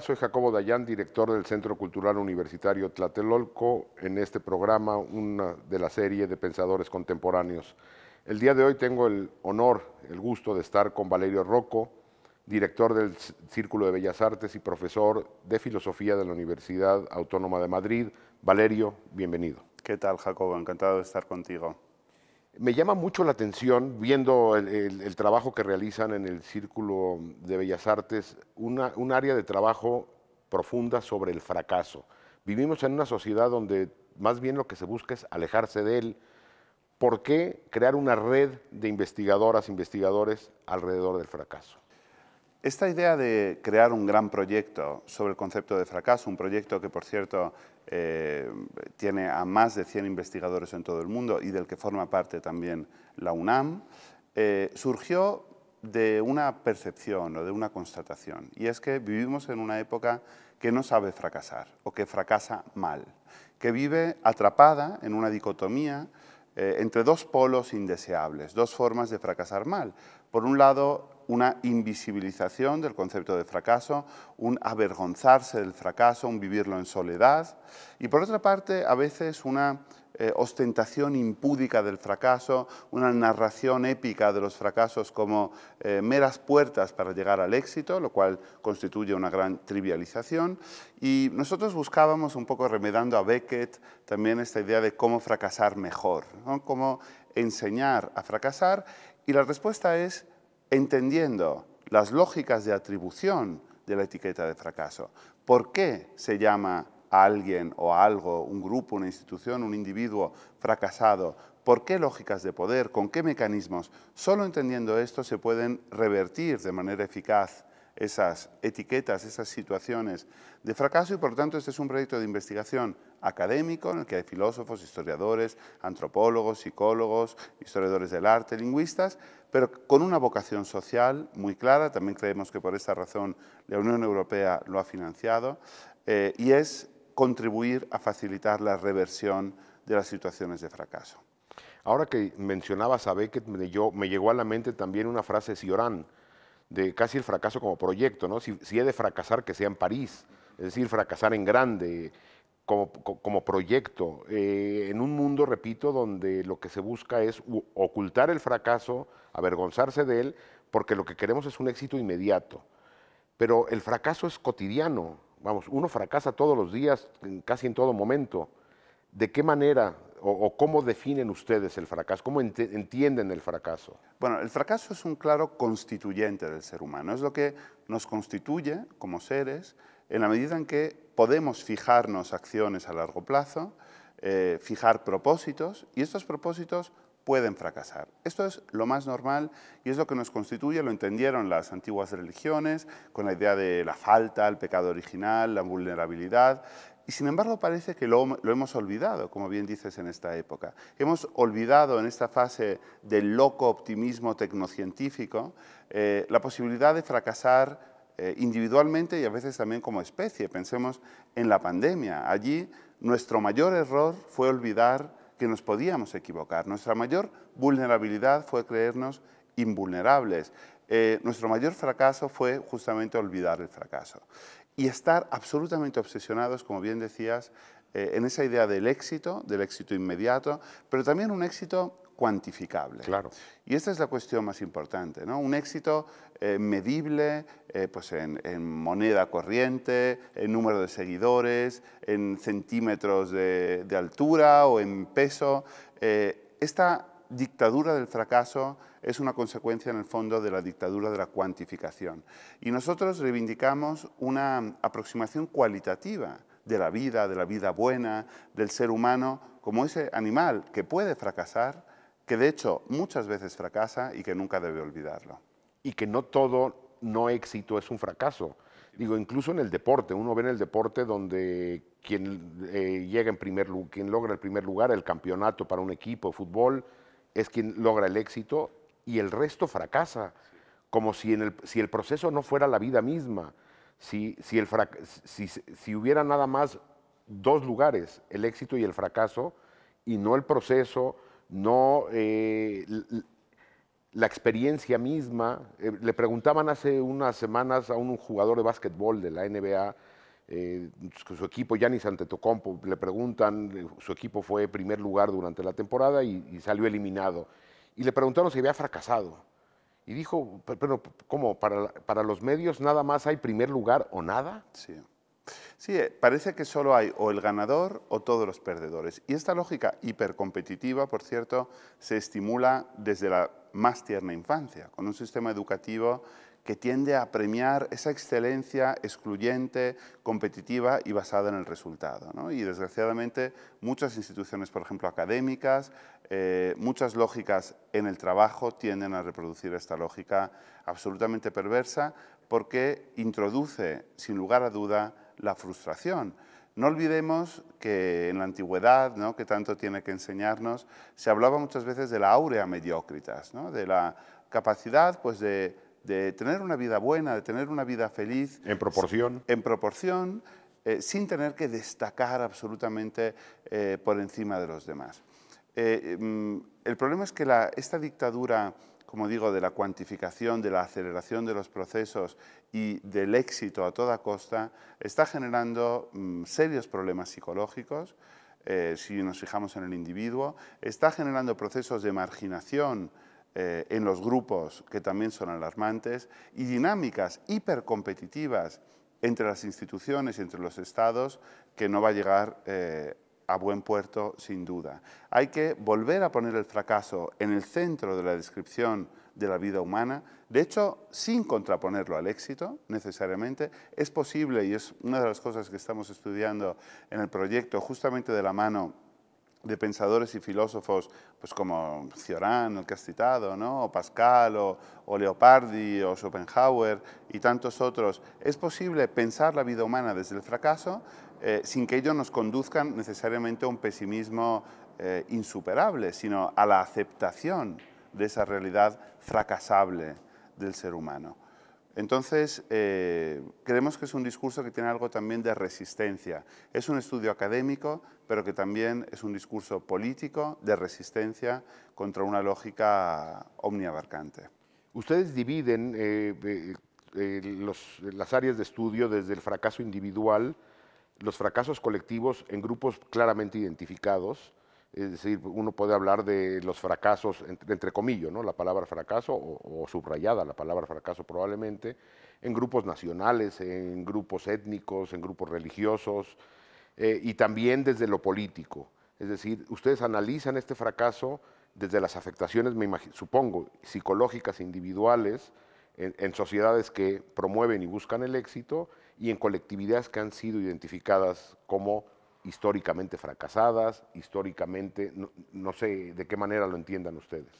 Soy Jacobo Dayán, director del Centro Cultural Universitario Tlatelolco, en este programa, una de la serie de pensadores contemporáneos. El día de hoy tengo el honor, el gusto de estar con Valerio Rocco, director del Círculo de Bellas Artes y profesor de Filosofía de la Universidad Autónoma de Madrid. Valerio, bienvenido. ¿Qué tal, Jacobo? Encantado de estar contigo. Me llama mucho la atención, viendo el, trabajo que realizan en el Círculo de Bellas Artes, un área de trabajo profunda sobre el fracaso. Vivimos en una sociedad donde más bien lo que se busca es alejarse de él. ¿Por qué crear una red de investigadoras, investigadores alrededor del fracaso? Esta idea de crear un gran proyecto sobre el concepto de fracaso, un proyecto que, por cierto, eh, tiene a más de 100 investigadores en todo el mundo y del que forma parte también la UNAM, eh, surgió de una percepción o de una constatación, y es que vivimos en una época que no sabe fracasar o que fracasa mal, que vive atrapada en una dicotomía eh, entre dos polos indeseables, dos formas de fracasar mal. Por un lado, una invisibilización del concepto de fracaso, un avergonzarse del fracaso, un vivirlo en soledad y por otra parte a veces una eh, ostentación impúdica del fracaso, una narración épica de los fracasos como eh, meras puertas para llegar al éxito, lo cual constituye una gran trivialización. Y nosotros buscábamos, un poco remedando a Beckett, también esta idea de cómo fracasar mejor, cómo enseñar a fracasar. Y la respuesta es entendiendo las lógicas de atribución de la etiqueta de fracaso. ¿Por qué se llama a alguien o a algo, un grupo, una institución, un individuo fracasado? ¿Por qué lógicas de poder? ¿Con qué mecanismos? Solo entendiendo esto se pueden revertir de manera eficaz esas etiquetas, esas situaciones de fracaso y por tanto este es un proyecto de investigación académico en el que hay filósofos, historiadores, antropólogos, psicólogos, historiadores del arte, lingüistas, pero con una vocación social muy clara, también creemos que por esta razón la Unión Europea lo ha financiado, eh, y es contribuir a facilitar la reversión de las situaciones de fracaso. Ahora que mencionabas a Beckett, me, llegó a la mente también una frase de Cioran, de casi el fracaso como proyecto, ¿no? Si, si, he de fracasar, que sea en París, es decir, fracasar en grande como, proyecto, eh, en un mundo, repito, donde lo que se busca es ocultar el fracaso, avergonzarse de él, porque lo que queremos es un éxito inmediato. Pero el fracaso es cotidiano, vamos, uno fracasa todos los días, casi en todo momento. ¿De qué manera o, cómo definen ustedes el fracaso? ¿Cómo entienden el fracaso? Bueno, el fracaso es un claro constituyente del ser humano, es lo que nos constituye como seres en la medida en que podemos fijarnos acciones a largo plazo, eh, fijar propósitos y estos propósitos pueden fracasar. Esto es lo más normal y es lo que nos constituye, lo entendieron las antiguas religiones, con la idea de la falta, el pecado original, la vulnerabilidad. Y sin embargo parece que lo, hemos olvidado, como bien dices, en esta época. Hemos olvidado en esta fase del loco optimismo tecnocientífico eh, la posibilidad de fracasar eh, individualmente y a veces también como especie. Pensemos en la pandemia. Allí nuestro mayor error fue olvidar que nos podíamos equivocar. Nuestra mayor vulnerabilidad fue creernos invulnerables. Eh, nuestro mayor fracaso fue justamente olvidar el fracaso y estar absolutamente obsesionados, como bien decías, eh, en esa idea del éxito, del éxito inmediato, pero también un éxito cuantificable. Claro. Y esta es la cuestión más importante, ¿no? Un éxito eh, medible, eh, pues en, moneda corriente, en número de seguidores, en centímetros de, altura o en peso. esta dictadura del fracaso es una consecuencia en el fondo de la dictadura de la cuantificación. Y nosotros reivindicamos una aproximación cualitativa de la vida, de la vida buena, del ser humano, como ese animal que puede fracasar, que de hecho muchas veces fracasa y que nunca debe olvidarlo. Y que no todo no éxito es un fracaso. Digo, incluso en el deporte, uno ve en el deporte donde quien eh, llega en primer lugar, quien logra el primer lugar, el campeonato para un equipo de fútbol, es quien logra el éxito y el resto fracasa, como si, el, proceso no fuera la vida misma, si, hubiera nada más dos lugares, el éxito y el fracaso, y no el proceso, no eh, la experiencia misma. Eh, le preguntaban hace unas semanas a un jugador de básquetbol de la NBA, eh, su equipo, Giannis Antetokounmpo, le preguntan, su equipo fue primer lugar durante la temporada y salió eliminado y le preguntaron si había fracasado. Y dijo, pero ¿cómo? ¿Para, para los medios nada más hay primer lugar o nada? Sí. Sí, eh, parece que solo hay o el ganador o todos los perdedores. Y esta lógica hipercompetitiva, por cierto, se estimula desde la más tierna infancia, con un sistema educativo que tiende a premiar esa excelencia excluyente, competitiva y basada en el resultado. Y desgraciadamente muchas instituciones, por ejemplo, académicas, eh, muchas lógicas en el trabajo tienden a reproducir esta lógica absolutamente perversa porque introduce, sin lugar a duda, la frustración. No olvidemos que en la antigüedad, que tanto tiene que enseñarnos, se hablaba muchas veces de la aurea mediocritas, de la capacidad pues, de de tener una vida buena, de tener una vida feliz. En proporción. En proporción, eh, sin tener que destacar absolutamente eh, por encima de los demás. Eh, mm, el problema es que esta dictadura, como digo, de la cuantificación, de la aceleración de los procesos y del éxito a toda costa, está generando mm, serios problemas psicológicos. si nos fijamos en el individuo, está generando procesos de marginación eh, en los grupos que también son alarmantes y dinámicas hipercompetitivas entre las instituciones y entre los estados que no va a llegar eh, a buen puerto sin duda. Hay que volver a poner el fracaso en el centro de la descripción de la vida humana, de hecho, sin contraponerlo al éxito necesariamente, es posible, y es una de las cosas que estamos estudiando en el proyecto, justamente de la mano de pensadores y filósofos pues como Cioran, el que has citado, ¿no? o Pascal, o, Leopardi, o Schopenhauer y tantos otros, es posible pensar la vida humana desde el fracaso eh, sin que ello nos conduzcan necesariamente a un pesimismo eh, insuperable, sino a la aceptación de esa realidad fracasable del ser humano. Entonces, eh, creemos que es un discurso que tiene algo también de resistencia. Es un estudio académico, pero que también es un discurso político de resistencia contra una lógica omniabarcante. Ustedes dividen eh, eh, las áreas de estudio desde el fracaso individual, los fracasos colectivos en grupos claramente identificados, es decir, uno puede hablar de los fracasos, entre, comillas, ¿no? la palabra fracaso o, subrayada la palabra fracaso probablemente, en grupos nacionales, en grupos étnicos, en grupos religiosos eh, y también desde lo político. Es decir, ustedes analizan este fracaso desde las afectaciones, me supongo, psicológicas individuales en, en sociedades que promueven y buscan el éxito y en colectividades que han sido identificadas como históricamente fracasadas, históricamente, no, sé de qué manera lo entiendan ustedes.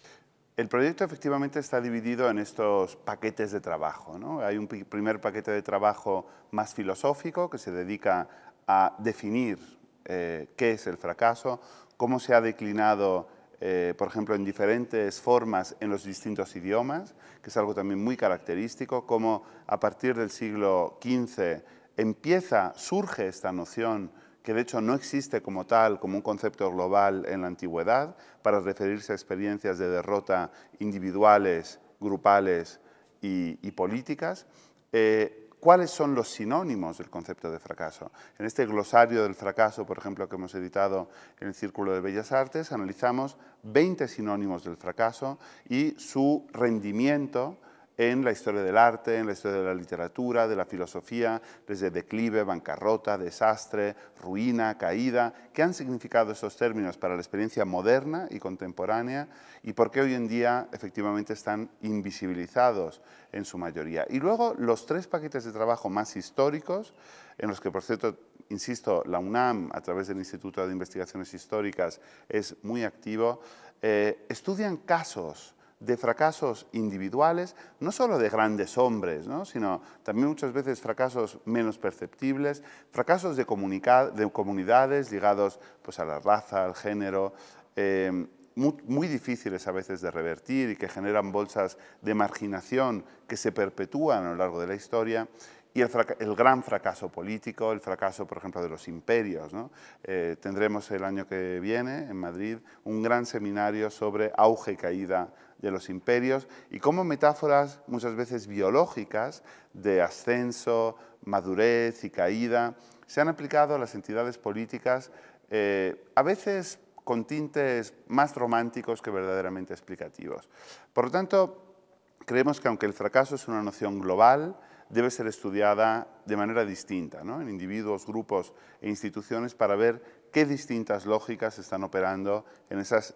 El proyecto efectivamente está dividido en estos paquetes de trabajo. Hay un primer paquete de trabajo más filosófico que se dedica a definir eh, qué es el fracaso, cómo se ha declinado, eh, por ejemplo, en diferentes formas en los distintos idiomas, que es algo también muy característico, cómo a partir del siglo XV empieza, surge esta noción que de hecho no existe como tal, como un concepto global en la antigüedad, para referirse a experiencias de derrota individuales, grupales y, políticas, eh, ¿Cuáles son los sinónimos del concepto de fracaso? En este glosario del fracaso, por ejemplo, que hemos editado en el Círculo de Bellas Artes, analizamos 20 sinónimos del fracaso y su rendimiento en la historia del arte, en la historia de la literatura, de la filosofía, desde declive, bancarrota, desastre, ruina, caída, qué han significado esos términos para la experiencia moderna y contemporánea y por qué hoy en día efectivamente están invisibilizados en su mayoría. Y luego los tres paquetes de trabajo más históricos, en los que por cierto insisto, la UNAM, a través del Instituto de Investigaciones Históricas, es muy activo, eh, estudian casos de fracasos individuales, no solo de grandes hombres, ¿no? sino también muchas veces fracasos menos perceptibles, fracasos de, de comunidades ligados pues, a la raza, al género, eh, muy, difíciles a veces de revertir y que generan bolsas de marginación que se perpetúan a lo largo de la historia. Y el, gran fracaso político, el fracaso, por ejemplo, de los imperios. ¿no? Eh, tendremos el año que viene en Madrid un gran seminario sobre auge y caída de los imperios y como metáforas muchas veces biológicas de ascenso, madurez y caída, se han aplicado a las entidades políticas, eh, a veces con tintes más románticos que verdaderamente explicativos. Por lo tanto, creemos que aunque el fracaso es una noción global, debe ser estudiada de manera distinta, ¿no? en individuos, grupos e instituciones, para ver qué distintas lógicas están operando en esas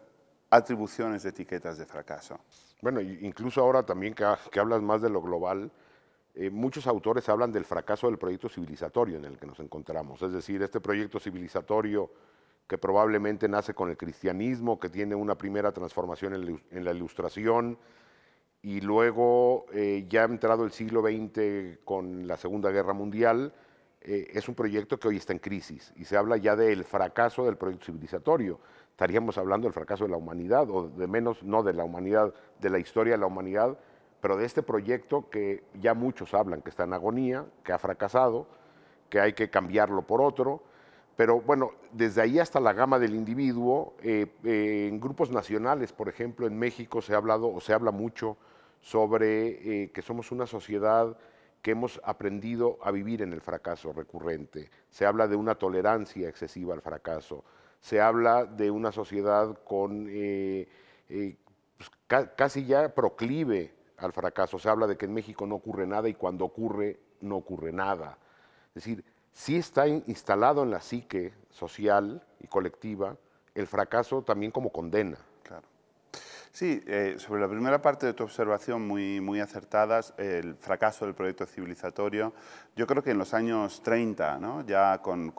atribuciones de etiquetas de fracaso. Bueno, incluso ahora también que, hablas más de lo global, eh, muchos autores hablan del fracaso del proyecto civilizatorio en el que nos encontramos, es decir, este proyecto civilizatorio que probablemente nace con el cristianismo, que tiene una primera transformación en, la ilustración, y luego eh, ya ha entrado el siglo XX con la Segunda Guerra Mundial, eh, es un proyecto que hoy está en crisis y se habla ya del fracaso del proyecto civilizatorio estaríamos hablando del fracaso de la humanidad, o de menos, no de la humanidad, de la historia de la humanidad, pero de este proyecto que ya muchos hablan, que está en agonía, que ha fracasado, que hay que cambiarlo por otro. Pero bueno, desde ahí hasta la gama del individuo, eh, eh, en grupos nacionales, por ejemplo, en México se ha hablado o se habla mucho sobre eh, que somos una sociedad que hemos aprendido a vivir en el fracaso recurrente. Se habla de una tolerancia excesiva al fracaso, se habla de una sociedad con eh, eh, pues, casi ya proclive al fracaso. Se habla de que en México no ocurre nada y cuando ocurre, no ocurre nada. Es decir, si está instalado en la psique social y colectiva el fracaso también como condena. Claro. Sí, eh, sobre la primera parte de tu observación, muy, muy acertadas, el fracaso del proyecto civilizatorio, yo creo que en los años 30, ¿no? ya con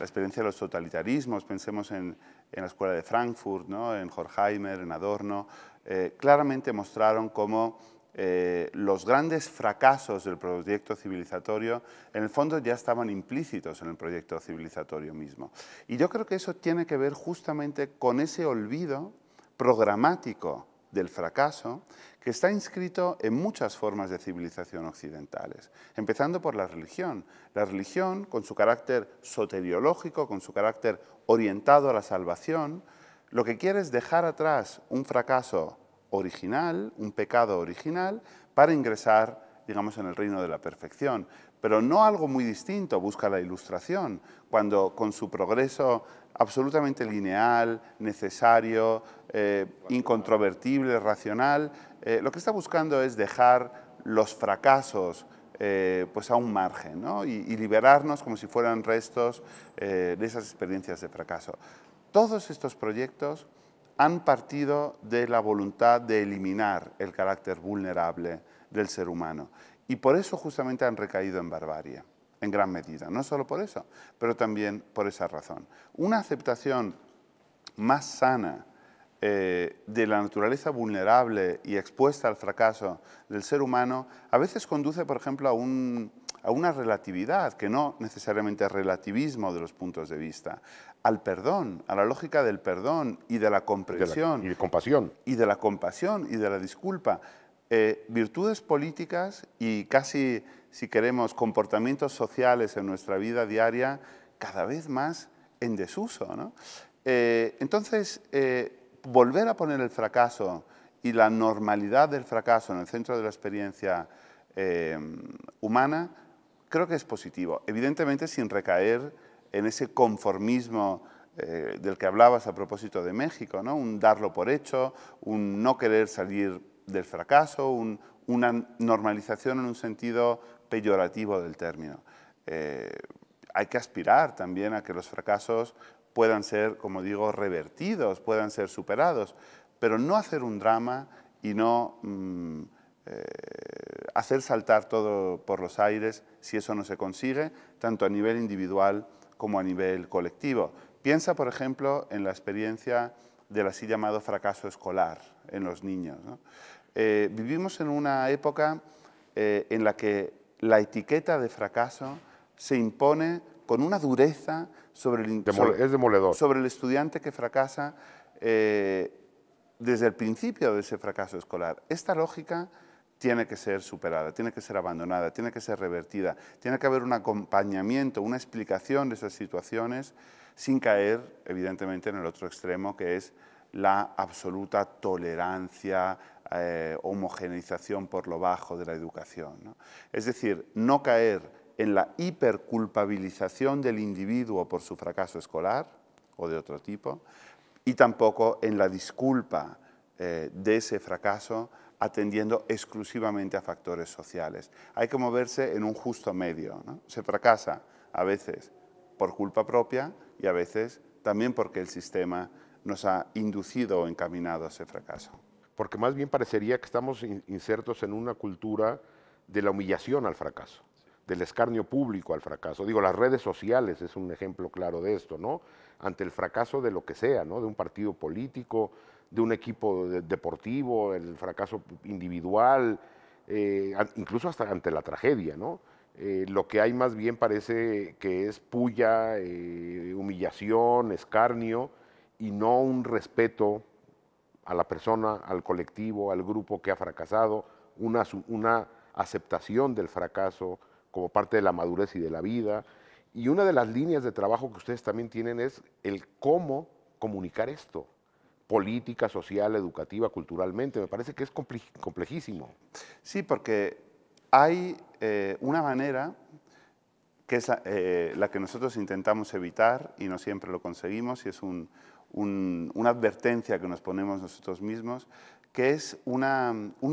la experiencia de los totalitarismos, pensemos en, en la escuela de Frankfurt, ¿no? en Horkheimer, en Adorno, eh, claramente mostraron cómo eh, los grandes fracasos del proyecto civilizatorio en el fondo ya estaban implícitos en el proyecto civilizatorio mismo. Y yo creo que eso tiene que ver justamente con ese olvido programático del fracaso que está inscrito en muchas formas de civilización occidentales, empezando por la religión. La religión, con su carácter soteriológico, con su carácter orientado a la salvación, lo que quiere es dejar atrás un fracaso original, un pecado original, para ingresar, digamos, en el reino de la perfección. Pero no algo muy distinto, busca la ilustración, cuando con su progreso absolutamente lineal, necesario, eh, incontrovertible, racional. Eh, lo que está buscando es dejar los fracasos eh, pues a un margen ¿no? y, y, liberarnos como si fueran restos de esas experiencias de fracaso. Todos estos proyectos han partido de la voluntad de eliminar el carácter vulnerable del ser humano y por eso justamente han recaído en barbarie en gran medida. No solo por eso, pero también por esa razón. Una aceptación más sana eh, de la naturaleza vulnerable y expuesta al fracaso del ser humano a veces conduce, por ejemplo, a, una relatividad, que no necesariamente es relativismo de los puntos de vista, al perdón, a la lógica del perdón y de la comprensión. y compasión. Y de la compasión y de la disculpa. Eh, virtudes políticas y casi, si queremos, comportamientos sociales en nuestra vida diaria cada vez más en desuso. Eh, entonces, volver a poner el fracaso y la normalidad del fracaso en el centro de la experiencia eh, humana, creo que es positivo. Evidentemente sin recaer en ese conformismo eh, del que hablabas a propósito de México, ¿no? un darlo por hecho, un no querer salir del fracaso, una normalización en un sentido peyorativo del término. Eh, hay que aspirar también a que los fracasos puedan ser, como digo, revertidos, puedan ser superados, pero no hacer un drama y no mm, eh, hacer saltar todo por los aires si eso no se consigue, tanto a nivel individual como a nivel colectivo. Piensa, por ejemplo, en la experiencia del así llamado fracaso escolar en los niños. Eh, vivimos en una época eh, en la que la etiqueta de fracaso se impone con una dureza sobre el, el estudiante que fracasa eh, desde el principio de ese fracaso escolar. Esta lógica tiene que ser superada, tiene que ser abandonada, tiene que ser revertida, tiene que haber un acompañamiento, una explicación de esas situaciones sin caer, evidentemente, en el otro extremo, que es la absoluta tolerancia, eh, homogeneización por lo bajo de la educación. Es decir, no caer en la hiperculpabilización del individuo por su fracaso escolar o de otro tipo, y tampoco en la disculpa eh, de ese fracaso atendiendo exclusivamente a factores sociales. Hay que moverse en un justo medio. Se fracasa a veces por culpa propia y a veces también porque el sistema nos ha inducido o encaminado a ese fracaso. Porque más bien parecería que estamos insertos en una cultura de la humillación al fracaso del escarnio público al fracaso. Digo, las redes sociales es un ejemplo claro de esto, ¿no? Ante el fracaso de lo que sea, ¿no? De un partido político, de un equipo deportivo, el fracaso individual, eh, incluso hasta ante la tragedia, ¿no? Eh, lo que hay más bien parece que es puya, eh, humillación, escarnio y no un respeto a la persona, al colectivo, al grupo que ha fracasado, una aceptación del fracaso, como parte de la madurez y de la vida. Y una de las líneas de trabajo que ustedes también tienen es el cómo comunicar esto, política, social, educativa, culturalmente. Me parece que es complejísimo. Sí, porque hay eh, una manera que es eh, la, que nosotros intentamos evitar y no siempre lo conseguimos, y es una advertencia que nos ponemos nosotros mismos, que es un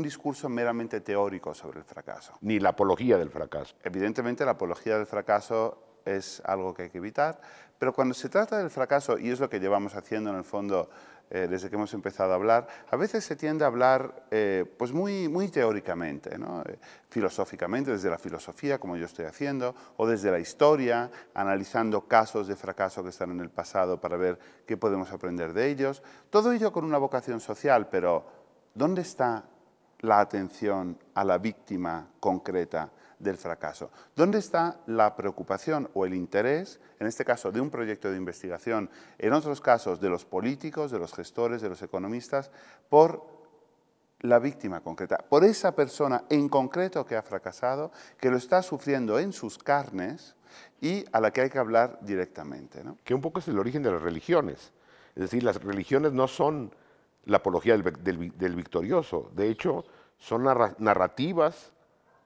discurso meramente teórico sobre el fracaso. Ni la apología del fracaso. Evidentemente la apología del fracaso es algo que hay que evitar, pero cuando se trata del fracaso, y es lo que llevamos haciendo en el fondo eh, desde que hemos empezado a hablar, a veces se tiende a hablar eh, pues muy, muy teóricamente, eh, filosóficamente, desde la filosofía, como yo estoy haciendo, o desde la historia, analizando casos de fracaso que están en el pasado para ver qué podemos aprender de ellos. Todo ello con una vocación social, pero ¿Dónde está la atención a la víctima concreta del fracaso? ¿Dónde está la preocupación o el interés, en este caso de un proyecto de investigación, en otros casos de los políticos, de los gestores, de los economistas, por la víctima concreta, por esa persona en concreto que ha fracasado, que lo está sufriendo en sus carnes y a la que hay que hablar directamente. ¿no? Que un poco es el origen de las religiones. Es decir, las religiones no son la apología del, victorioso. De hecho, son narrativas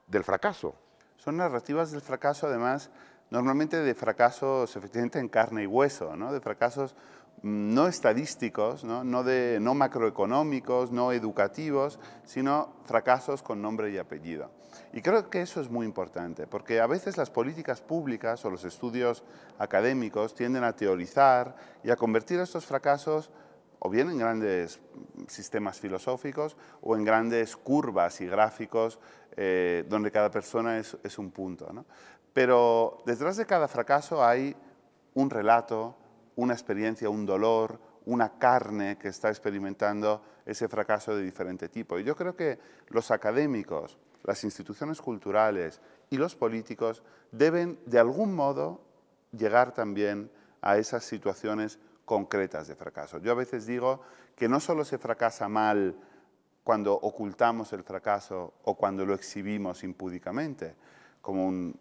del fracaso. Son narrativas del fracaso, además, normalmente de fracasos efectivamente en carne y hueso, ¿no? de fracasos mm, no estadísticos, ¿no? No, de, no macroeconómicos, no educativos, sino fracasos con nombre y apellido. Y creo que eso es muy importante, porque a veces las políticas públicas o los estudios académicos tienden a teorizar y a convertir estos fracasos o bien en grandes sistemas filosóficos o en grandes curvas y gráficos eh, donde cada persona es, un punto. Pero detrás de cada fracaso hay un relato, una experiencia, un dolor, una carne que está experimentando ese fracaso de diferente tipo. Y yo creo que los académicos, las instituciones culturales y los políticos deben, de algún modo, llegar también a esas situaciones concretas de fracaso. Yo a veces digo que no solo se fracasa mal cuando ocultamos el fracaso o cuando lo exhibimos impúdicamente, como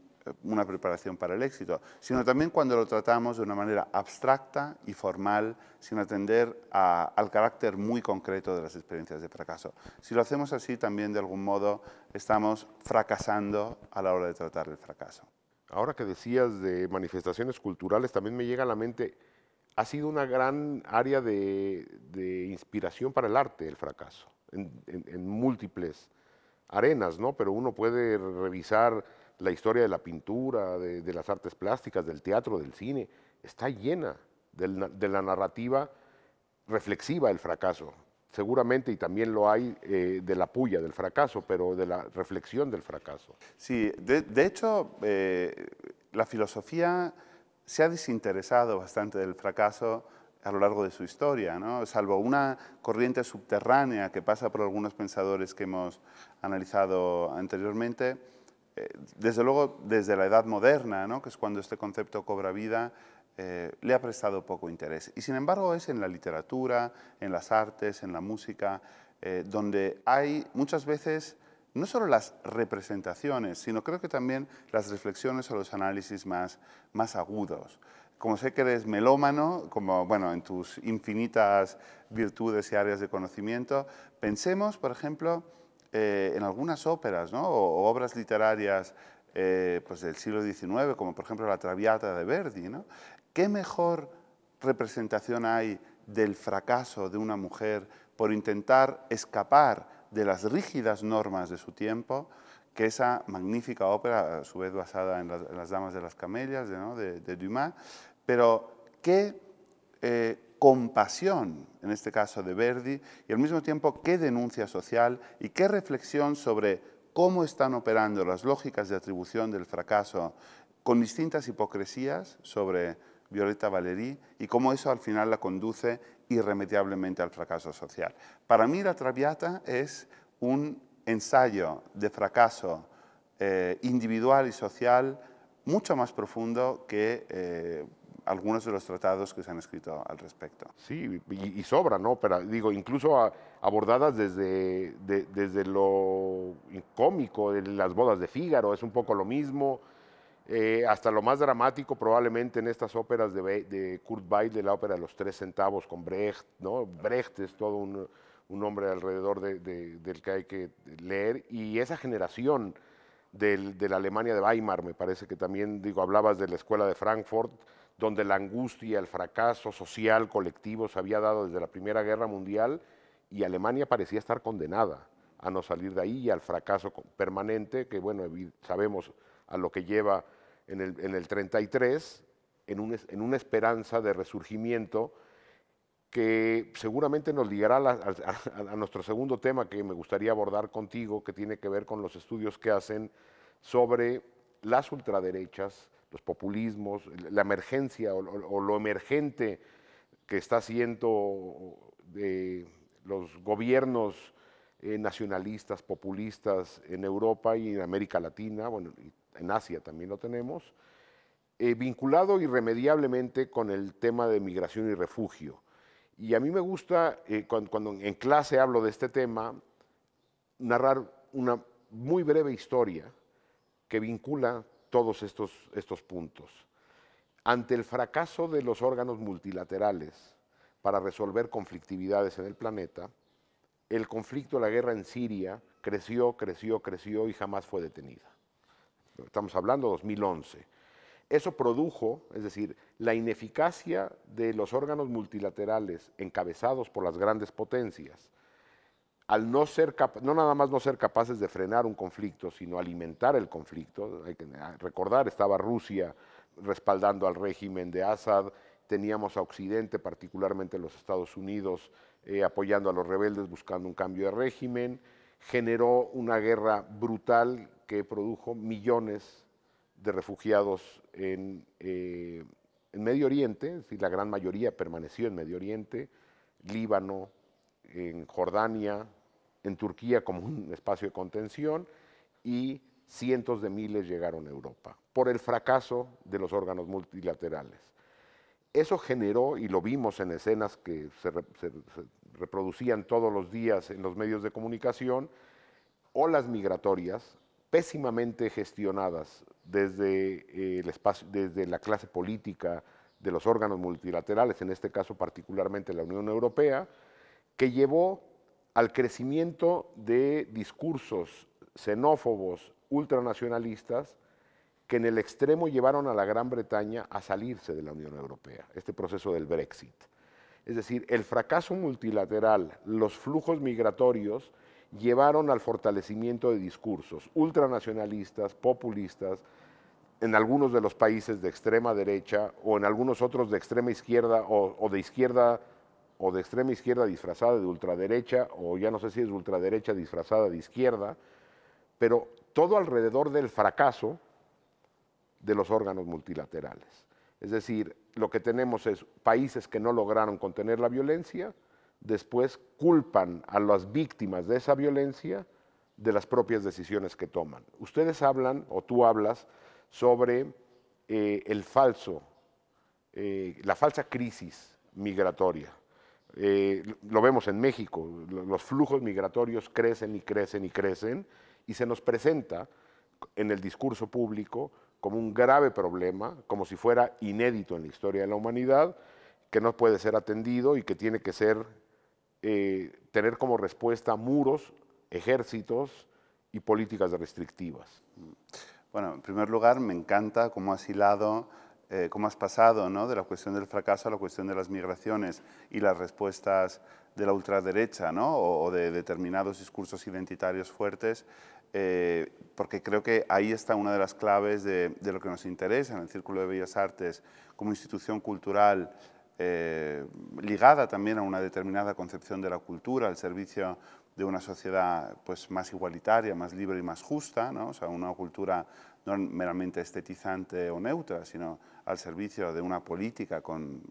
una preparación para el éxito, sino también cuando lo tratamos de una manera abstracta y formal, sin atender al carácter muy concreto de las experiencias de fracaso. Si lo hacemos así, también de algún modo estamos fracasando a la hora de tratar el fracaso. Ahora que decías de manifestaciones culturales, también me llega a la mente ha sido una gran área de, inspiración para el arte, el fracaso, en, múltiples arenas, ¿no? Pero uno puede revisar la historia de la pintura, de, las artes plásticas, del teatro, del cine, está llena de la narrativa reflexiva del fracaso, seguramente, y también lo hay eh, de la puya del fracaso, pero de la reflexión del fracaso. Sí, de, hecho, eh, la filosofía se ha desinteresado bastante del fracaso a lo largo de su historia, ¿no? salvo una corriente subterránea que pasa por algunos pensadores que hemos analizado anteriormente. Eh, desde luego, desde la edad moderna, ¿no? que es cuando este concepto cobra vida, eh, le ha prestado poco interés. Y sin embargo es en la literatura, en las artes, en la música, eh, donde hay muchas veces no solo las representaciones, sino creo que también las reflexiones o los análisis más, agudos. Como sé que eres melómano, como bueno, en tus infinitas virtudes y áreas de conocimiento, pensemos, por ejemplo, eh, en algunas óperas o, obras literarias eh, pues del siglo XIX, como por ejemplo La Traviata de Verdi. ¿Qué mejor representación hay del fracaso de una mujer por intentar escapar de las rígidas normas de su tiempo que esa magnífica ópera, a su vez basada en, Las Damas de las Camelias de, Dumas, pero qué eh, compasión, en este caso de Verdi, y al mismo tiempo qué denuncia social y qué reflexión sobre cómo están operando las lógicas de atribución del fracaso con distintas hipocresías sobre Violeta Valerí y cómo eso al final la conduce irremediablemente al fracaso social. Para mí la Traviata es un ensayo de fracaso eh, individual y social mucho más profundo que eh, algunos de los tratados que se han escrito al respecto. Sí, y, sobra, ¿no? Pero digo, incluso abordadas desde, desde lo cómico, las bodas de Fígaro, es un poco lo mismo, eh, hasta lo más dramático probablemente en estas óperas de, Kurt Weill, de la ópera de los tres centavos con Brecht, Brecht es todo un, un hombre alrededor del que hay que leer, y esa generación de la Alemania de Weimar, me parece que también, digo, hablabas de la escuela de Frankfurt, donde la angustia, el fracaso social, colectivo, se había dado desde la Primera Guerra Mundial, y Alemania parecía estar condenada a no salir de ahí y al fracaso permanente, que bueno, sabemos a lo que lleva en el, 33, en, en, una esperanza de resurgimiento que seguramente nos ligará a, nuestro segundo tema que me gustaría abordar contigo, que tiene que ver con los estudios que hacen sobre las ultraderechas, los populismos, la emergencia o, lo emergente que está haciendo de los gobiernos eh, nacionalistas, populistas en Europa y en América Latina, bueno, en Asia también lo tenemos, eh, vinculado irremediablemente con el tema de migración y refugio. Y a mí me gusta, eh, cuando, en clase hablo de este tema, narrar una muy breve historia que vincula todos estos, estos puntos. Ante el fracaso de los órganos multilaterales para resolver conflictividades en el planeta, el conflicto, la guerra en Siria, creció, creció, creció y jamás fue detenida estamos hablando 2011. Eso produjo, es decir, la ineficacia de los órganos multilaterales encabezados por las grandes potencias, al no ser no nada más no ser capaces de frenar un conflicto, sino alimentar el conflicto. Hay que recordar, estaba Rusia respaldando al régimen de Assad, teníamos a Occidente, particularmente los Estados Unidos, eh, apoyando a los rebeldes, buscando un cambio de régimen, generó una guerra brutal que produjo millones de refugiados en, eh, Medio Oriente, la gran mayoría permaneció en Medio Oriente, Líbano, en Jordania, en Turquía como un espacio de contención y cientos de miles llegaron a Europa por el fracaso de los órganos multilaterales. Eso generó, y lo vimos en escenas que se, se reproducían todos los días en los medios de comunicación, olas migratorias pésimamente gestionadas desde, eh, el espacio, desde la clase política de los órganos multilaterales, en este caso particularmente la Unión Europea, que llevó al crecimiento de discursos xenófobos, ultranacionalistas, que en el extremo llevaron a la Gran Bretaña a salirse de la Unión Europea, este proceso del Brexit. Es decir, el fracaso multilateral, los flujos migratorios, llevaron al fortalecimiento de discursos ultranacionalistas, populistas, en algunos de los países de extrema derecha o en algunos otros de extrema izquierda o, de izquierda o de extrema izquierda disfrazada de ultraderecha o ya no sé si es ultraderecha disfrazada de izquierda, pero todo alrededor del fracaso de los órganos multilaterales. Es decir, lo que tenemos es países que no lograron contener la violencia, después culpan a las víctimas de esa violencia de las propias decisiones que toman. Ustedes hablan, o tú hablas, sobre eh, el falso, eh, la falsa crisis migratoria. Eh, lo vemos en México, los flujos migratorios crecen y crecen y crecen, y se nos presenta en el discurso público como un grave problema, como si fuera inédito en la historia de la humanidad, que no puede ser atendido y que tiene que ser eh, tener como respuesta muros, ejércitos y políticas restrictivas. Bueno, en primer lugar, me encanta cómo has hilado, eh, cómo has pasado ¿no? de la cuestión del fracaso a la cuestión de las migraciones y las respuestas de la ultraderecha ¿no? o, de determinados discursos identitarios fuertes, eh, porque creo que ahí está una de las claves de, de lo que nos interesa en el Círculo de Bellas Artes como institución cultural eh, ligada también a una determinada concepción de la cultura, al servicio de una sociedad pues, más igualitaria, más libre y más justa, ¿no? o sea, una cultura no meramente estetizante o neutra, sino al servicio de una política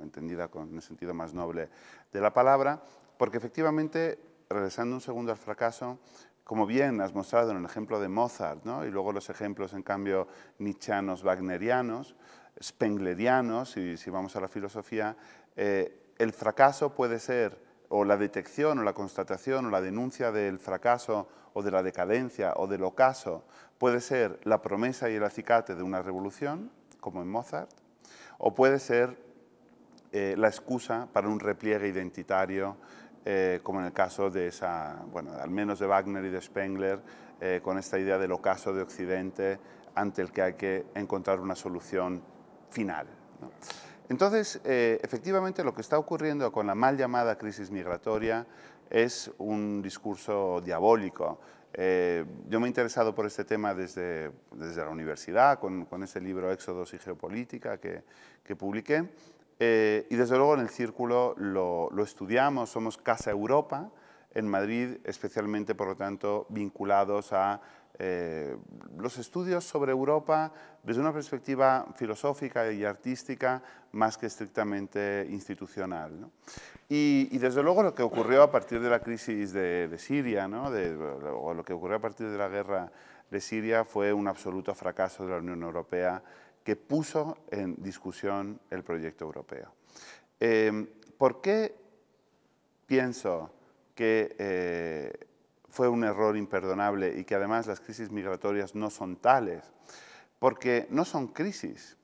entendida con el sentido más noble de la palabra, porque efectivamente, regresando un segundo al fracaso, como bien has mostrado en el ejemplo de Mozart, ¿no? y luego los ejemplos, en cambio, nichianos, wagnerianos, spenglerianos, si, si vamos a la filosofía, eh, el fracaso puede ser, o la detección, o la constatación, o la denuncia del fracaso, o de la decadencia, o del ocaso, puede ser la promesa y el acicate de una revolución, como en Mozart, o puede ser eh, la excusa para un repliegue identitario, eh, como en el caso de esa, bueno, al menos de Wagner y de Spengler, con esta idea del ocaso de Occidente ante el que hay que encontrar una solución final. Entonces, eh, efectivamente, lo que está ocurriendo con la mal llamada crisis migratoria es un discurso diabólico. Eh, yo me he interesado por este tema desde, desde la universidad, con, ese libro Éxodos y Geopolítica que, que publiqué. Eh, y desde luego en el círculo lo estudiamos, somos Casa Europa en Madrid, especialmente, por lo tanto, vinculados a eh, los estudios sobre Europa desde una perspectiva filosófica y artística más que estrictamente institucional. Y, desde luego lo que ocurrió a partir de la crisis de, Siria, ¿no? de, o lo que ocurrió a partir de la guerra de Siria fue un absoluto fracaso de la Unión Europea que puso en discusión el proyecto europeo. Eh, ¿Por qué pienso que eh, fue un error imperdonable y que además las crisis migratorias no son tales, porque no son crisis.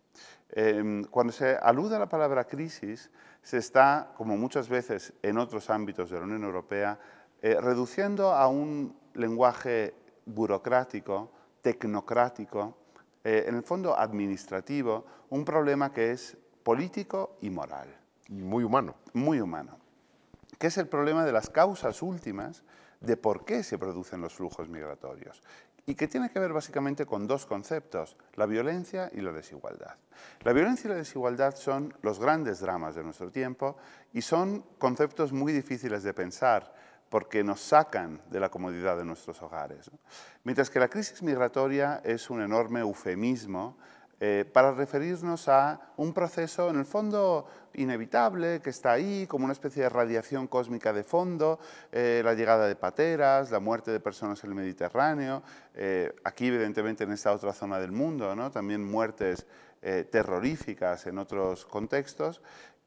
Em, cuando se alude a la palabra crisis, se está, como muchas veces en otros ámbitos de la Unión Europea, eh, reduciendo a un lenguaje burocrático, tecnocrático, eh, en el fondo administrativo, un problema que es político y moral. Y muy humano. Muy humano. Que es el problema de las causas últimas de por qué se producen los flujos migratorios y que tiene que ver básicamente con dos conceptos, la violencia y la desigualdad. La violencia y la desigualdad son los grandes dramas de nuestro tiempo y son conceptos muy difíciles de pensar porque nos sacan de la comodidad de nuestros hogares. Mientras que la crisis migratoria es un enorme eufemismo eh, para referirnos a un proceso en el fondo inevitable que está ahí, como una especie de radiación cósmica de fondo, eh, la llegada de pateras, la muerte de personas en el Mediterráneo, eh, aquí evidentemente en esta otra zona del mundo, también muertes terroríficas en otros contextos,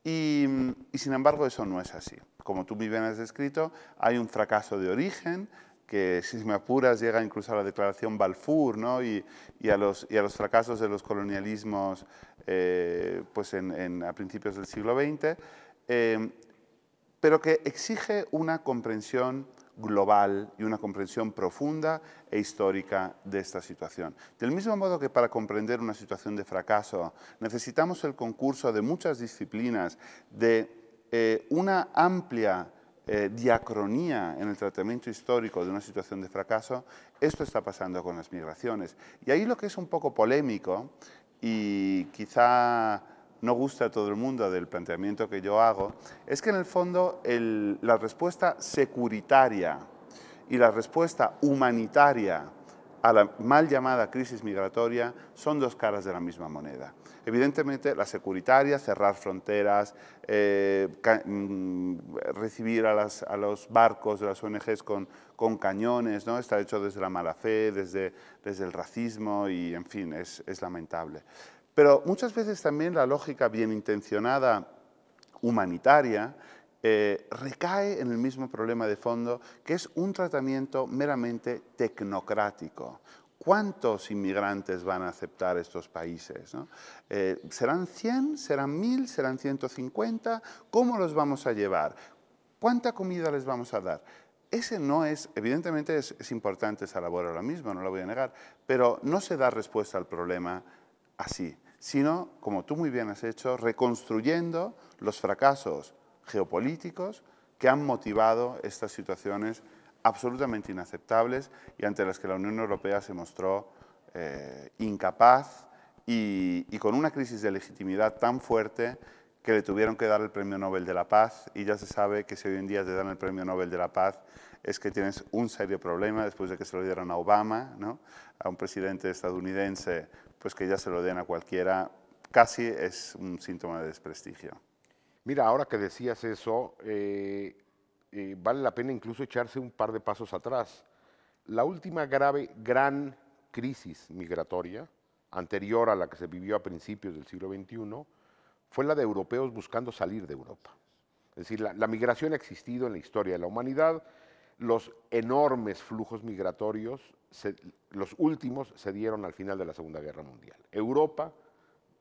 y, y sin embargo eso no es así. Como tú muy bien has descrito, hay un fracaso de origen, que si me apuras llega incluso a la declaración Balfour y, a los, a los, fracasos de los colonialismos eh, pues a principios del siglo XX, em, pero que exige una comprensión global y una comprensión profunda e histórica de esta situación. Del mismo modo que para comprender una situación de fracaso necesitamos el concurso de muchas disciplinas, de eh, una amplia eh, diacronía en el tratamiento histórico de una situación de fracaso, esto está pasando con las migraciones. Y ahí lo que es un poco polémico y quizá no gusta a todo el mundo del planteamiento que yo hago, es que en el fondo la respuesta securitaria y la respuesta humanitaria a la mal llamada crisis migratoria son dos caras de la misma moneda. Evidentemente, la securitaria, cerrar fronteras, eh, mm, recibir a, los barcos de las ONGs con, cañones, ¿no? está hecho desde la mala fe, desde, desde el racismo y, en fin, es, lamentable. Pero muchas veces también la lógica bien intencionada humanitaria eh, recae en el mismo problema de fondo, que es un tratamiento meramente tecnocrático, ¿Cuántos inmigrantes van a aceptar estos países? ¿no? Eh, ¿Serán 100? ¿Serán 1000? ¿Serán 150? ¿Cómo los vamos a llevar? ¿Cuánta comida les vamos a dar? Ese no es, evidentemente es, importante esa labor ahora mismo, no lo voy a negar, pero no se da respuesta al problema así, sino, como tú muy bien has hecho, reconstruyendo los fracasos geopolíticos que han motivado estas situaciones absolutamente inaceptables y ante las que la Unión Europea se mostró eh, incapaz y, con una crisis de legitimidad tan fuerte que le tuvieron que dar el Premio Nobel de la Paz y ya se sabe que si hoy en día te dan el Premio Nobel de la Paz es que tienes un serio problema después de que se lo dieron a Obama, ¿no? a un presidente estadounidense, pues que ya se lo den a cualquiera, casi es un síntoma de desprestigio. Mira, ahora que decías eso, eh, eh, vale la pena incluso echarse un par de pasos atrás. La última grave, gran crisis migratoria, anterior a la que se vivió a principios del siglo XXI, fue la de europeos buscando salir de Europa. Es decir, la, migración ha existido en la historia de la humanidad, los enormes flujos migratorios, los últimos se dieron al final de la Segunda Guerra Mundial. Europa,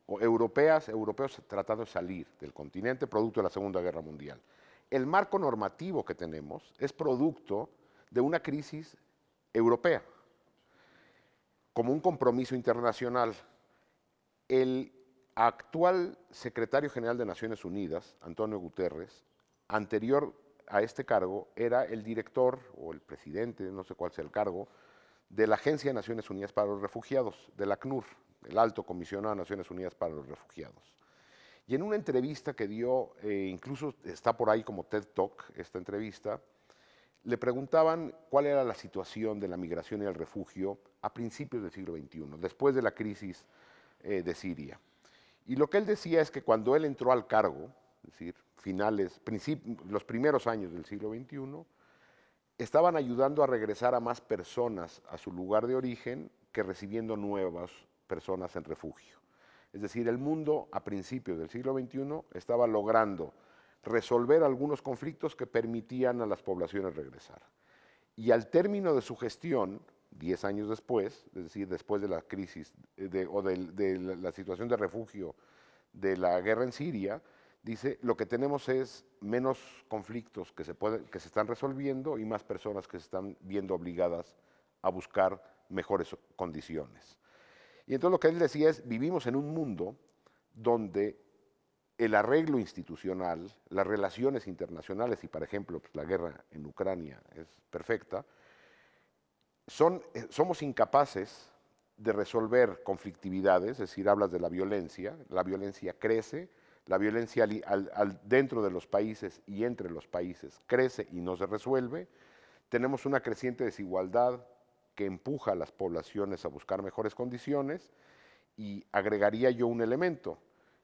o europeas, europeos tratando de salir del continente producto de la Segunda Guerra Mundial el marco normativo que tenemos es producto de una crisis europea, como un compromiso internacional. El actual secretario general de Naciones Unidas, Antonio Guterres, anterior a este cargo, era el director o el presidente, no sé cuál sea el cargo, de la Agencia de Naciones Unidas para los Refugiados, la ACNUR, el Alto Comisionado de Naciones Unidas para los Refugiados. Y en una entrevista que dio, eh, incluso está por ahí como TED Talk, esta entrevista, le preguntaban cuál era la situación de la migración y el refugio a principios del siglo XXI, después de la crisis eh, de Siria. Y lo que él decía es que cuando él entró al cargo, es decir, finales, los primeros años del siglo XXI, estaban ayudando a regresar a más personas a su lugar de origen que recibiendo nuevas personas en refugio. Es decir, el mundo a principios del siglo XXI estaba logrando resolver algunos conflictos que permitían a las poblaciones regresar. Y al término de su gestión, 10 años después, es decir, después de la crisis eh, o de, la situación de refugio de la guerra en Siria, dice, lo que tenemos es menos conflictos se, que se están resolviendo y más personas que se están viendo obligadas a buscar mejores condiciones. Y entonces lo que él decía es, vivimos en un mundo donde el arreglo institucional, las relaciones internacionales, y por ejemplo pues, la guerra en Ucrania es perfecta, son, eh, somos incapaces de resolver conflictividades, es decir, hablas de la violencia, la violencia crece, la violencia dentro de los países y entre los países crece y no se resuelve, tenemos una creciente desigualdad, que empuja a las poblaciones a buscar mejores condiciones y agregaría yo un elemento.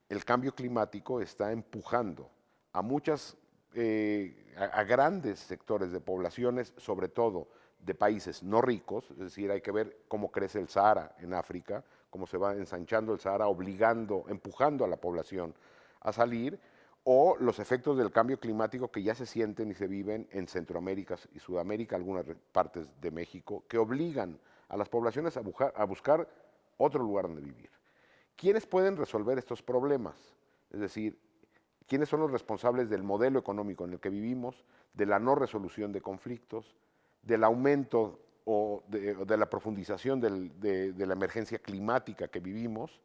El cambio climático está empujando a muchas, eh, grandes sectores de poblaciones, sobre todo de países no ricos, es decir, hay que ver cómo crece el Sahara en África, cómo se va ensanchando el Sahara, obligando, empujando a la población a salir, o los efectos del cambio climático que ya se sienten y se viven en Centroamérica y Sudamérica, algunas partes de México, que obligan a las poblaciones a, buscar otro lugar donde vivir. ¿Quiénes pueden resolver estos problemas? Es decir, ¿quiénes son los responsables del modelo económico en el que vivimos, de la no resolución de conflictos, del aumento o de, la profundización de la emergencia climática que vivimos?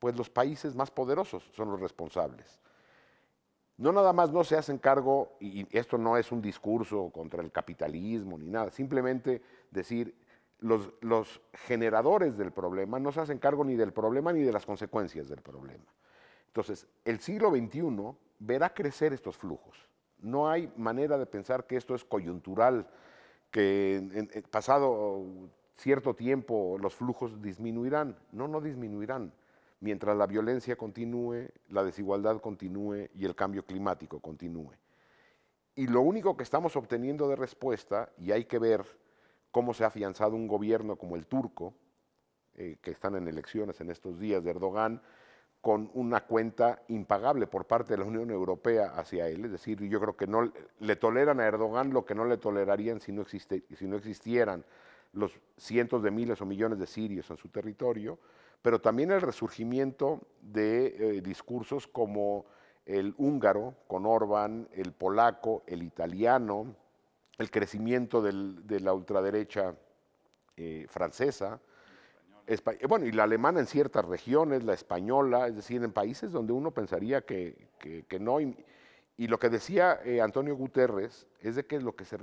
Pues los países más poderosos son los responsables no nada más no se hacen cargo, y esto no es un discurso contra el capitalismo ni nada, simplemente decir, los, generadores del problema no se hacen cargo ni del problema ni de las consecuencias del problema. Entonces, el siglo XXI verá crecer estos flujos. No hay manera de pensar que esto es coyuntural, que pasado cierto tiempo los flujos disminuirán. No, no disminuirán mientras la violencia continúe, la desigualdad continúe y el cambio climático continúe. Y lo único que estamos obteniendo de respuesta, y hay que ver cómo se ha afianzado un gobierno como el turco, eh, que están en elecciones en estos días de Erdogan, con una cuenta impagable por parte de la Unión Europea hacia él. Es decir, yo creo que no le toleran a Erdogan lo que no le tolerarían si si no existieran los cientos de miles o millones de sirios en su territorio pero también el resurgimiento de eh, discursos como el húngaro con Orban, el polaco, el italiano, el crecimiento de la ultraderecha eh, francesa, eh, bueno, y la alemana en ciertas regiones, la española, es decir, en países donde uno pensaría que, no. Y, lo que decía Antonio Guterres es de que lo que se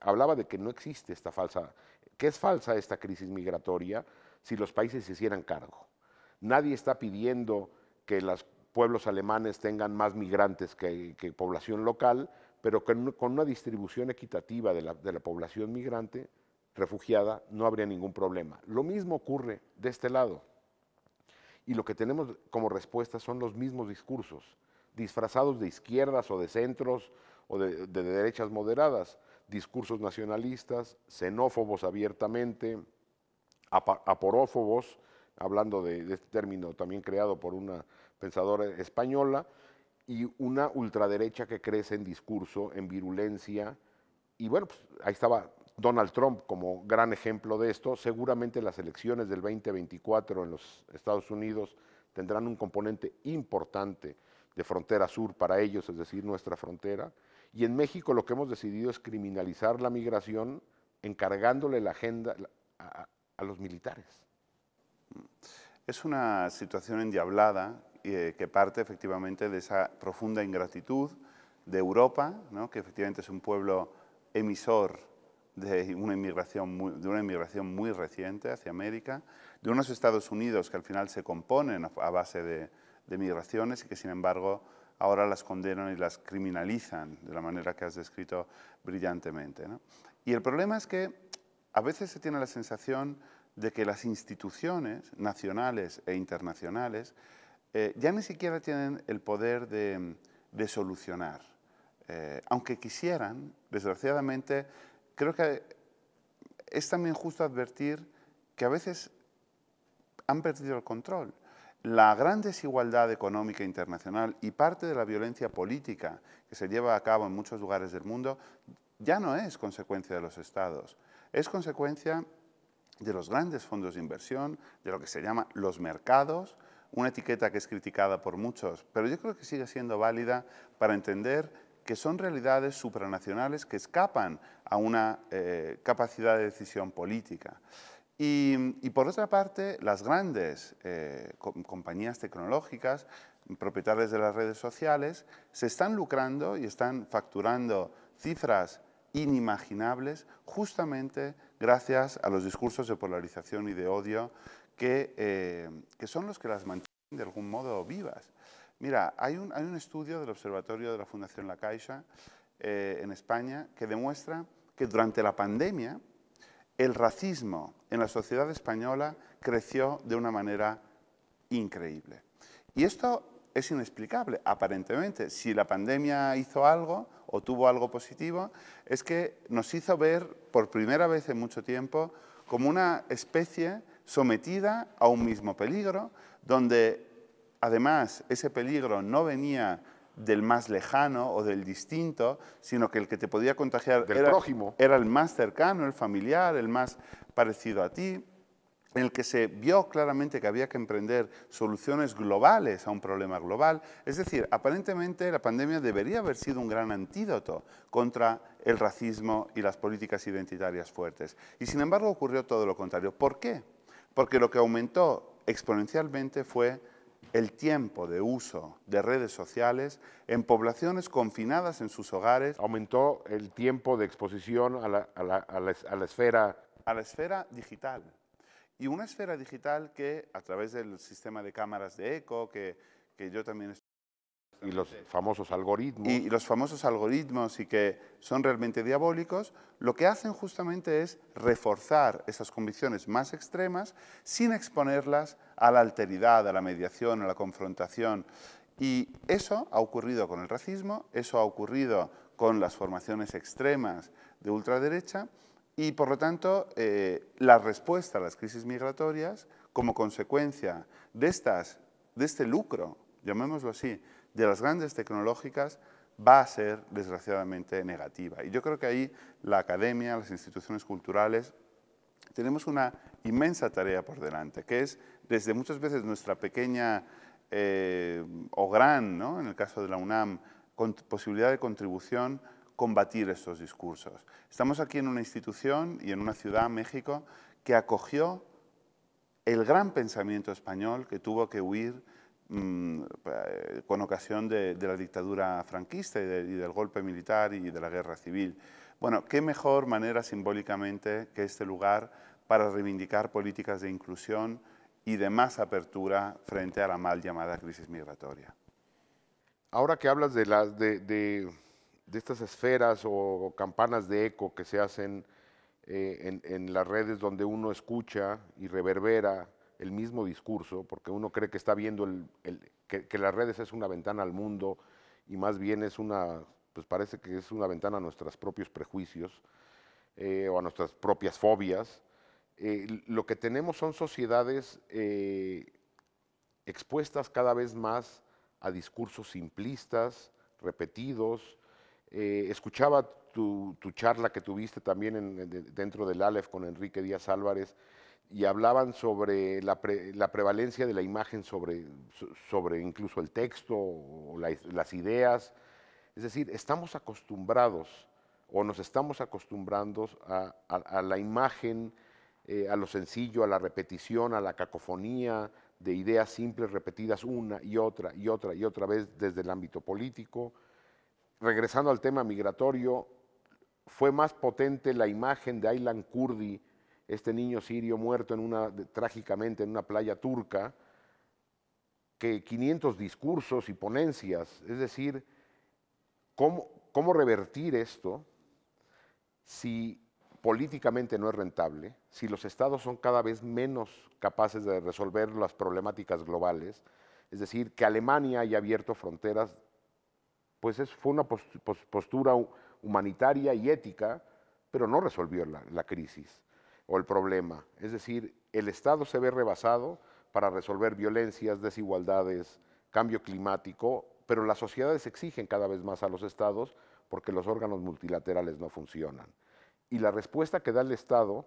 hablaba de que no existe esta falsa, que es falsa esta crisis migratoria, si los países se hicieran cargo. Nadie está pidiendo que los pueblos alemanes tengan más migrantes que, población local, pero con, con, una distribución equitativa de la, población migrante refugiada no habría ningún problema. Lo mismo ocurre de este lado. Y lo que tenemos como respuesta son los mismos discursos, disfrazados de izquierdas o de centros o de derechas moderadas, discursos nacionalistas, xenófobos abiertamente, aporófobos, hablando de, este término también creado por una pensadora española, y una ultraderecha que crece en discurso, en virulencia. Y bueno, pues, ahí estaba Donald Trump como gran ejemplo de esto. Seguramente las elecciones del 2024 en los Estados Unidos tendrán un componente importante de frontera sur para ellos, es decir, nuestra frontera. Y en México lo que hemos decidido es criminalizar la migración encargándole la agenda, a los militares. Es una situación endiablada eh, que parte efectivamente de esa profunda ingratitud de Europa, ¿no? que efectivamente es un pueblo emisor de una, inmigración muy, de una inmigración muy reciente hacia América, de unos Estados Unidos que al final se componen a base de, migraciones y que sin embargo ahora las condenan y las criminalizan de la manera que has descrito brillantemente. ¿no? Y el problema es que a veces se tiene la sensación de que las instituciones nacionales e internacionales eh, ya ni siquiera tienen el poder de, solucionar. Eh, aunque quisieran, desgraciadamente, creo que es también justo advertir que a veces han perdido el control. La gran desigualdad económica internacional y parte de la violencia política que se lleva a cabo en muchos lugares del mundo ya no es consecuencia de los estados, es consecuencia de los grandes fondos de inversión, de lo que se llama los mercados, una etiqueta que es criticada por muchos, pero yo creo que sigue siendo válida para entender que son realidades supranacionales que escapan a una eh, capacidad de decisión política. Y, por otra parte, las grandes eh, compañías tecnológicas, propietarias de las redes sociales, se están lucrando y están facturando cifras inimaginables justamente gracias a los discursos de polarización y de odio eh, que, son los que las mantienen de algún modo vivas. Mira, hay un, estudio del Observatorio de la Fundación La Caixa eh, en España que demuestra que durante la pandemia el racismo en la sociedad española creció de una manera increíble. Y esto es inexplicable, aparentemente. Si la pandemia hizo algo, o tuvo algo positivo, es que nos hizo ver por primera vez en mucho tiempo como una especie sometida a un mismo peligro, donde además ese peligro no venía del más lejano o del distinto, sino que el que te podía contagiar era el más cercano, el familiar, el más parecido a ti en el que se vio claramente que había que emprender soluciones globales a un problema global. Es decir, aparentemente la pandemia debería haber sido un gran antídoto contra el racismo y las políticas identitarias fuertes. Y sin embargo ocurrió todo lo contrario. ¿Por qué? Porque lo que aumentó exponencialmente fue el tiempo de uso de redes sociales en poblaciones confinadas en sus hogares. Aumentó el tiempo de exposición a la, esfera digital y una esfera digital que a través del sistema de cámaras de eco, que, yo también estoy y los famosos algoritmos. Y, los famosos algoritmos y que son realmente diabólicos, lo que hacen justamente es reforzar esas convicciones más extremas sin exponerlas a la alteridad, a la mediación, a la confrontación. Y eso ha ocurrido con el racismo, eso ha ocurrido con las formaciones extremas de ultraderecha y por lo tanto, eh, la respuesta a las crisis migratorias, como consecuencia de, estas, de este lucro, llamémoslo así, de las grandes tecnológicas, va a ser desgraciadamente negativa. Y yo creo que ahí la academia, las instituciones culturales, tenemos una inmensa tarea por delante, que es desde muchas veces nuestra pequeña eh, o gran, en el caso de la UNAM, posibilidad de contribución combatir estos discursos. Estamos aquí en una institución y en una ciudad, México, que acogió el gran pensamiento español que tuvo que huir mm, eh, con ocasión de, la dictadura franquista y, del golpe militar y de la guerra civil. Bueno, qué mejor manera simbólicamente que este lugar para reivindicar políticas de inclusión y de más apertura frente a la mal llamada crisis migratoria. Ahora que hablas de, las de de estas esferas o campanas de eco que se hacen eh, en, las redes donde uno escucha y reverbera el mismo discurso, porque uno cree que está viendo el, que, las redes es una ventana al mundo y más bien es una, pues parece que es una ventana a nuestros propios prejuicios eh, o a nuestras propias fobias. Eh, lo que tenemos son sociedades expuestas cada vez más a discursos simplistas, repetidos, eh, escuchaba tu, charla que tuviste también dentro del Aleph con Enrique Díaz Álvarez y hablaban sobre la, prevalencia de la imagen sobre, incluso el texto o las ideas. Es decir, estamos acostumbrados o nos estamos acostumbrando a, la imagen, eh, a lo sencillo, a la repetición, a la cacofonía de ideas simples repetidas una y otra y otra y otra vez desde el ámbito político, regresando al tema migratorio, fue más potente la imagen de Aylan Kurdi, este niño sirio muerto trágicamente en una playa turca, que 500 discursos y ponencias. Es decir, ¿cómo, cómo revertir esto si políticamente no es rentable, si los estados son cada vez menos capaces de resolver las problemáticas globales? Es decir, que Alemania haya abierto fronteras pues fue una postura humanitaria y ética, pero no resolvió la, crisis o el problema. Es decir, el Estado se ve rebasado para resolver violencias, desigualdades, cambio climático, pero las sociedades exigen cada vez más a los estados porque los órganos multilaterales no funcionan. Y la respuesta que da el Estado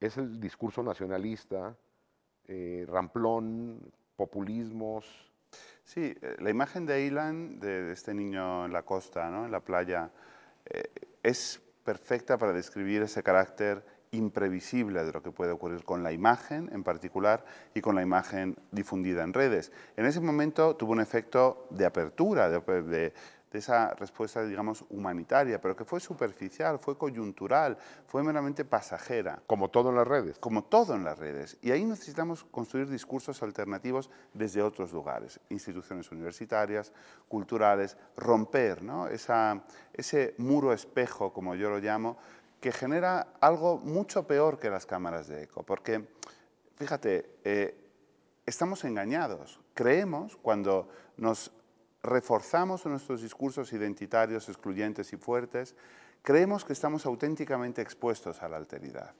es el discurso nacionalista, eh, ramplón, populismos, Sí, eh, la imagen de Ilan, de, este niño en la costa, ¿no? en la playa, eh, es perfecta para describir ese carácter imprevisible de lo que puede ocurrir con la imagen en particular y con la imagen difundida en redes. En ese momento tuvo un efecto de apertura, de, de esa respuesta, digamos, humanitaria, pero que fue superficial, fue coyuntural, fue meramente pasajera. Como todo en las redes. Como todo en las redes. Y ahí necesitamos construir discursos alternativos desde otros lugares, instituciones universitarias, culturales, romper esa, ese muro espejo, como yo lo llamo, que genera algo mucho peor que las cámaras de eco, porque, fíjate, eh, estamos engañados, creemos cuando nos reforzamos nuestros discursos identitarios excluyentes y fuertes, creemos que estamos auténticamente expuestos a la alteridad.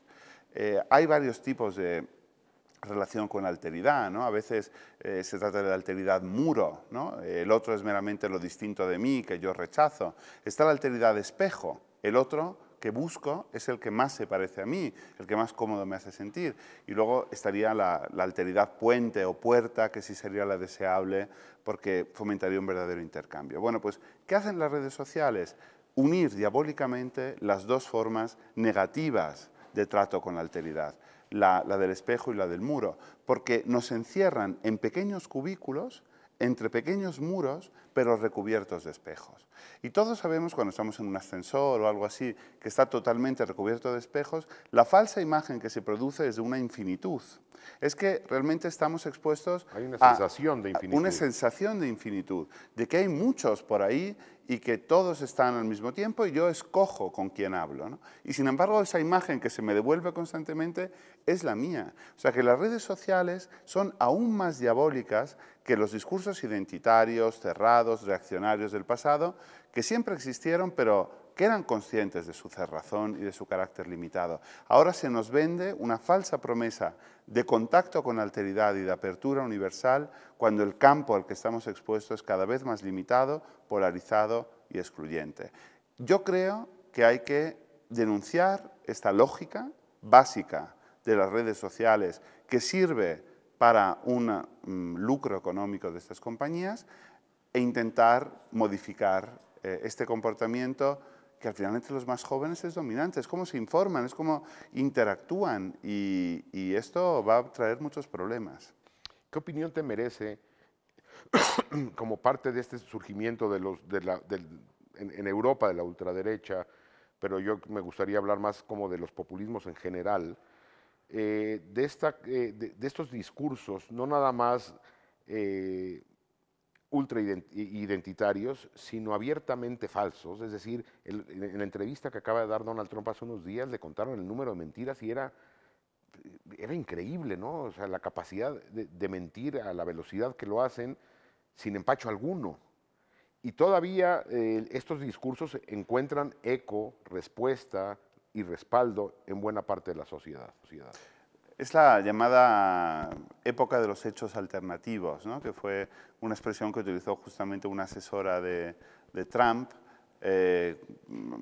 Eh, hay varios tipos de relación con la alteridad, A veces eh, se trata de la alteridad muro, El otro es meramente lo distinto de mí, que yo rechazo. Está la alteridad espejo, el otro que busco es el que más se parece a mí, el que más cómodo me hace sentir. Y luego estaría la, alteridad puente o puerta, que sí sería la deseable, porque fomentaría un verdadero intercambio. Bueno, pues, ¿qué hacen las redes sociales? Unir diabólicamente las dos formas negativas de trato con la alteridad. la, del espejo y la del muro, porque nos encierran en pequeños cubículos entre pequeños muros, pero recubiertos de espejos. Y todos sabemos cuando estamos en un ascensor o algo así, que está totalmente recubierto de espejos, la falsa imagen que se produce es de una infinitud. Es que realmente estamos expuestos una sensación a de una sensación de infinitud, de que hay muchos por ahí y que todos están al mismo tiempo y yo escojo con quién hablo. Y sin embargo, esa imagen que se me devuelve constantemente es la mía. O sea que las redes sociales son aún más diabólicas que los discursos identitarios, cerrados, reaccionarios del pasado, que siempre existieron, pero que eran conscientes de su cerrazón y de su carácter limitado. Ahora se nos vende una falsa promesa de contacto con alteridad y de apertura universal cuando el campo al que estamos expuestos es cada vez más limitado, polarizado y excluyente. Yo creo que hay que denunciar esta lógica básica de las redes sociales que sirve para un mm, lucro económico de estas compañías e intentar modificar eh, este comportamiento que al final entre los más jóvenes es dominante, es cómo se informan, es cómo interactúan y, esto va a traer muchos problemas. ¿Qué opinión te merece como parte de este surgimiento de los, en, Europa de la ultraderecha, pero yo me gustaría hablar más como de los populismos en general, eh, eh, de, estos discursos, no nada más eh, ultraidentitarios, sino abiertamente falsos. Es decir, en la entrevista que acaba de dar Donald Trump hace unos días le contaron el número de mentiras y era, era increíble, ¿no? O sea, la capacidad de, mentir a la velocidad que lo hacen sin empacho alguno. Y todavía estos discursos encuentran eco, respuesta, y respaldo en buena parte de la sociedad. Es la llamada época de los hechos alternativos, ¿no? que fue una expresión que utilizó justamente una asesora de, Trump, eh,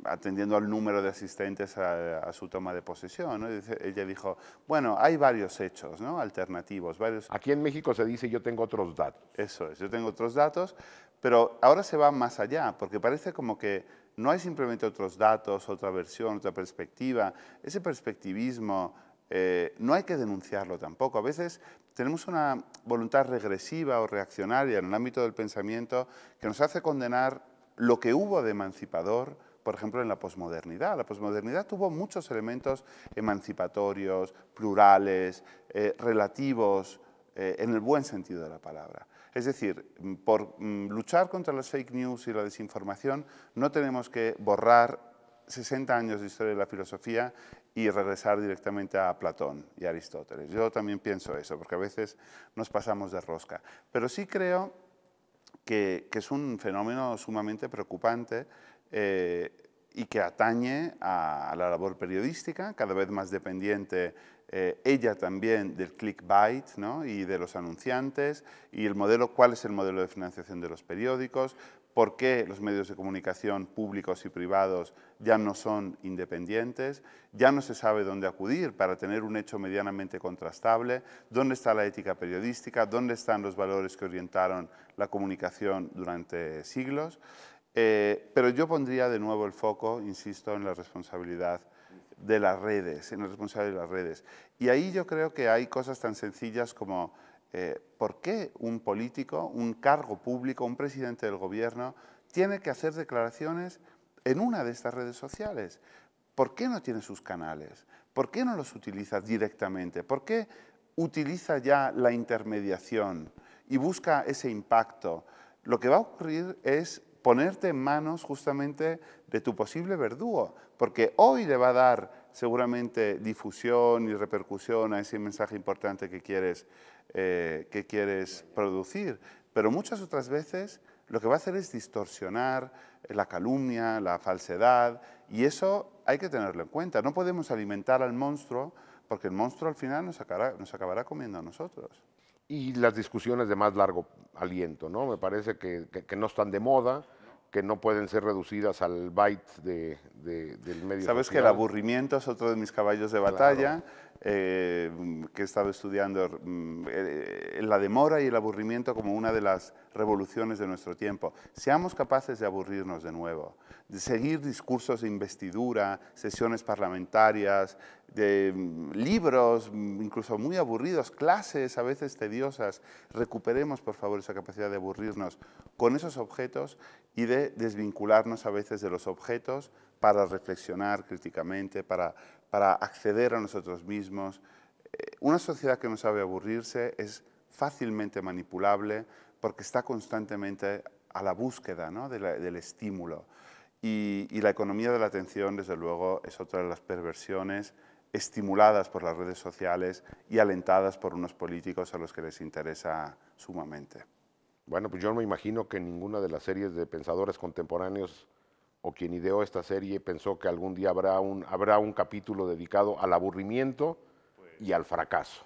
atendiendo al número de asistentes a, su toma de posesión. Ella dijo, bueno, hay varios hechos ¿no? alternativos. Varios... Aquí en México se dice yo tengo otros datos. Eso es, yo tengo otros datos, pero ahora se va más allá, porque parece como que no hay simplemente otros datos, otra versión, otra perspectiva. Ese perspectivismo eh, no hay que denunciarlo tampoco. A veces tenemos una voluntad regresiva o reaccionaria en el ámbito del pensamiento que nos hace condenar lo que hubo de emancipador, por ejemplo, en la posmodernidad. La posmodernidad tuvo muchos elementos emancipatorios, plurales, eh, relativos, eh, en el buen sentido de la palabra. Es decir, por mm, luchar contra las fake news y la desinformación no tenemos que borrar 60 años de historia de la filosofía y regresar directamente a Platón y Aristóteles. Yo también pienso eso, porque a veces nos pasamos de rosca. Pero sí creo que, es un fenómeno sumamente preocupante eh, y que atañe a, a, la labor periodística, cada vez más dependiente eh, ella también del clickbait ¿no? y de los anunciantes, y el modelo, cuál es el modelo de financiación de los periódicos, por qué los medios de comunicación públicos y privados ya no son independientes, ya no se sabe dónde acudir para tener un hecho medianamente contrastable, dónde está la ética periodística, dónde están los valores que orientaron la comunicación durante siglos. Eh, pero yo pondría de nuevo el foco, insisto, en la responsabilidad de las redes, en el responsable de las redes. Y ahí yo creo que hay cosas tan sencillas como eh, por qué un político, un cargo público, un presidente del gobierno, tiene que hacer declaraciones en una de estas redes sociales. ¿Por qué no tiene sus canales? ¿Por qué no los utiliza directamente? ¿Por qué utiliza ya la intermediación y busca ese impacto? Lo que va a ocurrir es ponerte en manos justamente de tu posible verdugo, porque hoy le va a dar seguramente difusión y repercusión a ese mensaje importante que quieres, eh, que quieres producir, pero muchas otras veces lo que va a hacer es distorsionar la calumnia, la falsedad, y eso hay que tenerlo en cuenta. No podemos alimentar al monstruo porque el monstruo al final nos acabará comiendo a nosotros y las discusiones de más largo aliento, ¿no? Me parece que, que no están de moda, que no pueden ser reducidas al byte del medio. Sabes que el aburrimiento es otro de mis caballos de batalla, eh, que he estado estudiando mm, eh, eh, la demora y el aburrimiento como una de las revoluciones de nuestro tiempo. Seamos capaces de aburrirnos de nuevo, de seguir discursos de investidura, sesiones parlamentarias, de mm, libros, mm, incluso muy aburridos, clases a veces tediosas. Recuperemos, por favor, esa capacidad de aburrirnos con esos objetos y de desvincularnos a veces de los objetos para reflexionar críticamente, para, acceder a nosotros mismos. Eh, una sociedad que no sabe aburrirse es fácilmente manipulable porque está constantemente a la búsqueda del estímulo. y, la economía de la atención, desde luego, es otra de las perversiones estimuladas por las redes sociales y alentadas por unos políticos a los que les interesa sumamente. Bueno, pues yo me imagino que ninguna de las series de pensadores contemporáneos o quien ideó esta serie pensó que algún día habrá un, habrá un capítulo dedicado al aburrimiento y al fracaso.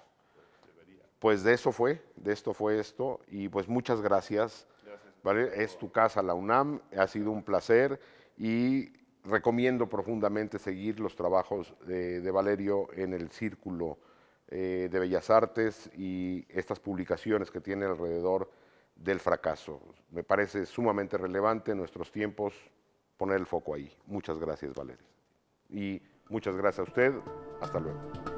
Pues, de eso fue, de esto fue esto, y pues muchas gracias. Es tu casa, la UNAM, ha sido un placer y recomiendo profundamente seguir los trabajos de, Valerio en el Círculo eh, de Bellas Artes y estas publicaciones que tiene alrededor del fracaso. Me parece sumamente relevante en nuestros tiempos poner el foco ahí. Muchas gracias, Valeria. Y muchas gracias a usted. Hasta luego.